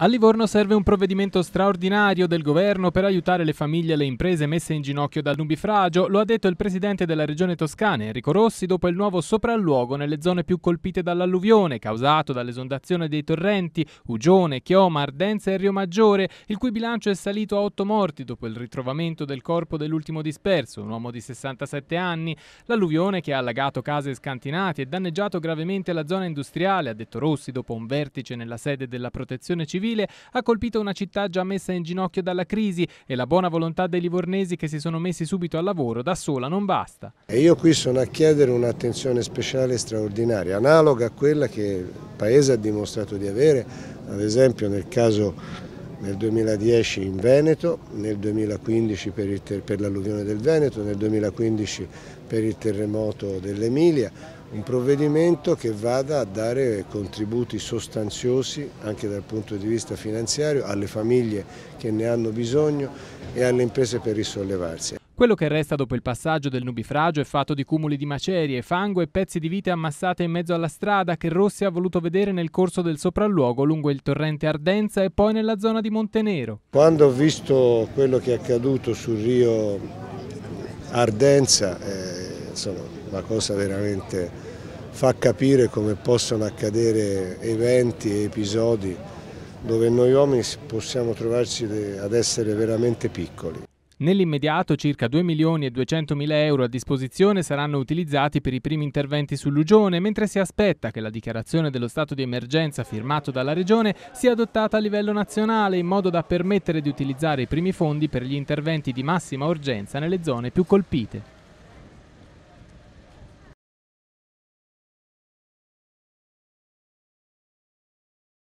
A Livorno serve un provvedimento straordinario del governo per aiutare le famiglie e le imprese messe in ginocchio dal nubifragio, lo ha detto il presidente della regione toscana Enrico Rossi dopo il nuovo sopralluogo nelle zone più colpite dall'alluvione causato dall'esondazione dei torrenti Ugione, Chioma, Ardenza e Rio Maggiore, il cui bilancio è salito a otto morti dopo il ritrovamento del corpo dell'ultimo disperso, un uomo di 67 anni. L'alluvione che ha allagato case scantinate e danneggiato gravemente la zona industriale, ha detto Rossi dopo un vertice nella sede della protezione civile civile ha colpito una città già messa in ginocchio dalla crisi e la buona volontà dei livornesi che si sono messi subito al lavoro da sola non basta. E io qui sono a chiedere un'attenzione speciale e straordinaria, analoga a quella che il Paese ha dimostrato di avere, ad esempio nel caso nel 2010 in Veneto, nel 2015 per, per l'alluvione del Veneto, nel 2015 per il terremoto dell'Emilia, un provvedimento che vada a dare contributi sostanziosi anche dal punto di vista finanziario alle famiglie che ne hanno bisogno e alle imprese per risollevarsi. Quello che resta dopo il passaggio del nubifragio è fatto di cumuli di macerie, fango e pezzi di vite ammassate in mezzo alla strada che Rossi ha voluto vedere nel corso del sopralluogo lungo il torrente Ardenza e poi nella zona di Montenero. Quando ho visto quello che è accaduto sul rio Ardenza, eh, insomma, una cosa veramente fa capire come possono accadere eventi e episodi dove noi uomini possiamo trovarci ad essere veramente piccoli. Nell'immediato circa 2 milioni e 200 mila euro a disposizione saranno utilizzati per i primi interventi sull'Ugione, mentre si aspetta che la dichiarazione dello stato di emergenza firmato dalla Regione sia adottata a livello nazionale in modo da permettere di utilizzare i primi fondi per gli interventi di massima urgenza nelle zone più colpite.